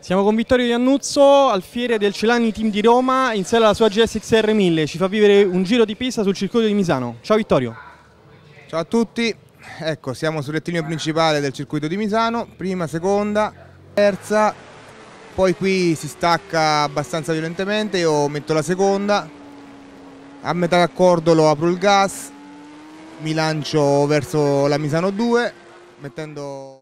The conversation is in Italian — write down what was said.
Siamo con Vittorio Iannuzzo alfiere del Celani Team di Roma in sella alla sua GSXR 1000, ci fa vivere un giro di pista sul circuito di Misano. Ciao Vittorio. Ciao a tutti, ecco siamo sul rettilineo principale del circuito di Misano, prima, seconda, terza, poi qui si stacca abbastanza violentemente, io metto la seconda, a metà d'accordo lo apro il gas, mi lancio verso la Misano 2 mettendo...